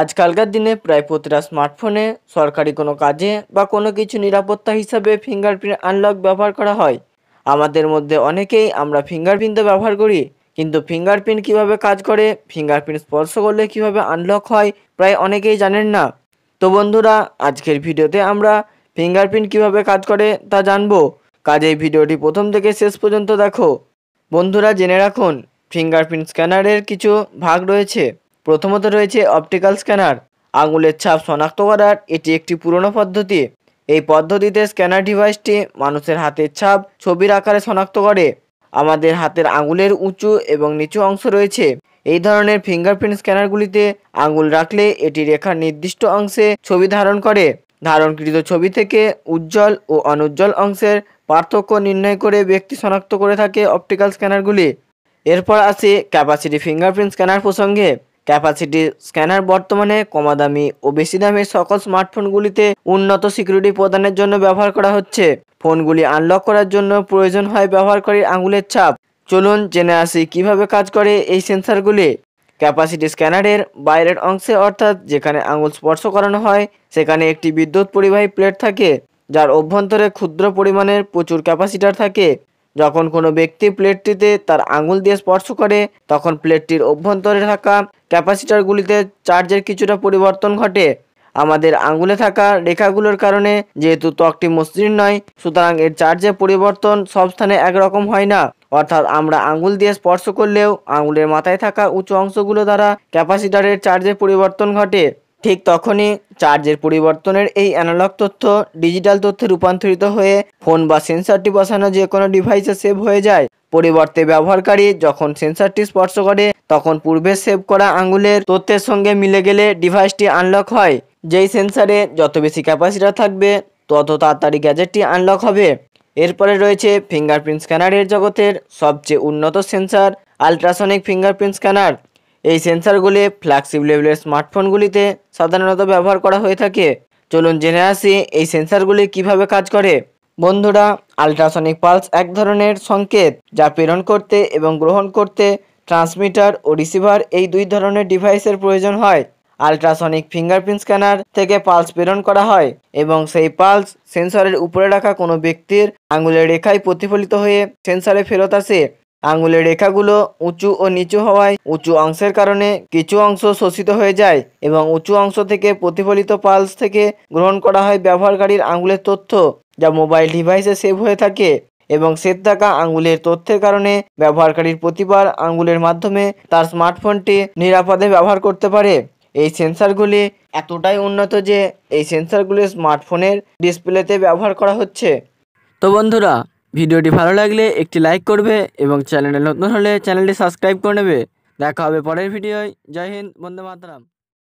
আজকালকার দিনে প্রায় প্রতিটা স্মার্টফোনে সরকারি কোনো কাজে বা কোনো কিছু নিরাপত্তা হিসাবে ফিঙ্গারপ্রিন্ট আনলক ব্যবহার করা হয় আমাদের মধ্যে অনেকেই আমরা ফিঙ্গারপ্রিন্ট তো ব্যবহার করি কিন্তু ফিঙ্গারপ্রিন্ট কিভাবে কাজ করে ফিঙ্গারপ্রিন্ট স্পর্শ করলে কিভাবে আনলক হয় প্রায় অনেকেই জানেন না তো বন্ধুরা আজকের ভিডিওতে আমরা ফিঙ্গারপ্রিন্ট কিভাবে কাজ করে তা জানবো কাজেই ভিডিওটি প্রথম থেকে শেষ পর্যন্ত দেখো বন্ধুরা জেনে রাখুন ফিঙ্গারপ্রিন্ট স্ক্যানারের কিছু ভাগ রয়েছে প্রথমত রয়েছে অপটিক্যাল স্ক্যানার আঙুলের ছাপ শনাক্ত করার এটি একটি পুরনো পদ্ধতি এই পদ্ধতিতে স্ক্যানার ডিভাইসটি মানুষের হাতের ছাপ ছবির আকারে শনাক্ত করে আমাদের হাতের আঙুলের উঁচু এবং নিচু অংশ রয়েছে এই ধরনের ফিঙ্গারপ্রিন্ট স্ক্যানারগুলিতে আঙুল রাখলে এটি রেখার নির্দিষ্ট অংশে ছবি ধারণ করে ধারণকৃত ছবি থেকে উজ্জ্বল ও অনুজ্জ্বল অংশের পার্থক্য নির্ণয় করে ব্যক্তি শনাক্ত করে থাকে অপটিক্যাল স্ক্যানারগুলি এরপর আসে ক্যাপাসিটি ফিঙ্গারপ্রিন্ট স্ক্যানার প্রসঙ্গে ক্যাপাসিটি স্ক্যানার বর্তমানে কমা দামি ও বেশি দামি সকল স্মার্টফোনগুলিতে উন্নত সিকিউরিটি প্রদানের জন্য ব্যবহার করা হচ্ছে ফোনগুলি আনলক করার জন্য প্রয়োজন হয় ব্যবহারকারীর আঙুলের ছাপ চলুন জেনে আসি কিভাবে কাজ করে এই সেন্সারগুলি ক্যাপাসিটি স্ক্যানারের বাইরের অংশে অর্থাৎ যেখানে আঙুল স্পর্শ করানো হয় সেখানে একটি বিদ্যুৎ পরিবাহী প্লেট থাকে যার অভ্যন্তরে ক্ষুদ্র পরিমাণের প্রচুর ক্যাপাসিটার থাকে যখন কোনো ব্যক্তি প্লেটটিতে তার আঙুল দিয়ে স্পর্শ করে তখন প্লেটটির অভ্যন্তরে থাকা ক্যাপাসিটারগুলিতে চার্জের কিছুটা পরিবর্তন ঘটে আমাদের আঙুলে থাকা রেখাগুলোর কারণে যেহেতু ত্বকটি মসৃণ নয় সুতরাং এর চার্জের পরিবর্তন সব স্থানে একরকম হয় না অর্থাৎ আমরা আঙুল দিয়ে স্পর্শ করলেও আঙুলের মাথায় থাকা উঁচু অংশগুলো দ্বারা ক্যাপাসিটারের চার্জের পরিবর্তন ঘটে ঠিক তখনই চার্জের পরিবর্তনের এই অ্যানালগ তথ্য ডিজিটাল তথ্যে রূপান্তরিত হয়ে ফোন বা সেন্সারটি বসানো যে কোনো ডিভাইসে সেভ হয়ে যায় পরিবর্তে ব্যবহারকারী যখন সেন্সারটি স্পর্শ করে তখন পূর্বে সেভ করা আঙুলের তথ্যের সঙ্গে মিলে গেলে ডিভাইসটি আনলক হয় যেই সেন্সারে যত বেশি ক্যাপাসিটা থাকবে তত তাড়াতাড়ি গ্যাজেটটি আনলক হবে এরপরে রয়েছে ফিঙ্গারপ্রিন্ট স্ক্যানারের জগতের সবচেয়ে উন্নত সেন্সার আলট্রাসনিক ফিঙ্গারপ্রিন্ট স্ক্যানার এই সেন্সারগুলি ফ্ল্যাগশিপ লেভেলের স্মার্টফোনগুলিতে সাধারণত ব্যবহার করা হয়ে থাকে চলুন জেনে আসি এই সেন্সারগুলি কিভাবে কাজ করে বন্ধুরা আলট্রাসনিক পালস এক ধরনের সংকেত যা প্রেরণ করতে এবং গ্রহণ করতে ট্রান্সমিটার ও রিসিভার এই দুই ধরনের ডিভাইসের প্রয়োজন হয় আলট্রাসনিক ফিঙ্গারপ্রিন্ট স্ক্যানার থেকে পালস প্রেরণ করা হয় এবং সেই পালস সেন্সরের উপরে রাখা কোনো ব্যক্তির আঙুলের রেখায় প্রতিফলিত হয়ে সেন্সরে ফেরত আসে আঙুলের রেখাগুলো উঁচু ও নিচু হওয়ায় উঁচু অংশের কারণে কিছু অংশ শোষিত হয়ে যায় এবং উঁচু অংশ থেকে প্রতিফলিত পালস থেকে গ্রহণ করা হয় ব্যবহারকারীর আঙুলের তথ্য যা মোবাইল ডিভাইসে সেভ হয়ে থাকে এবং সেভ থাকা আঙুলের তথ্যের কারণে ব্যবহারকারীর প্রতিবার আঙুলের মাধ্যমে তার স্মার্টফোনটি নিরাপদে ব্যবহার করতে পারে এই সেন্সারগুলি এতটাই উন্নত যে এই সেন্সারগুলি স্মার্টফোনের ডিসপ্লেতে ব্যবহার করা হচ্ছে তো বন্ধুরা ভিডিওটি ভালো লাগলে একটি লাইক করবে এবং চ্যানেলে নতুন হলে চ্যানেলটি সাবস্ক্রাইব করে নেবে দেখা হবে পরের ভিডিওয় জয় হিন্দ বন্দে মাতরাম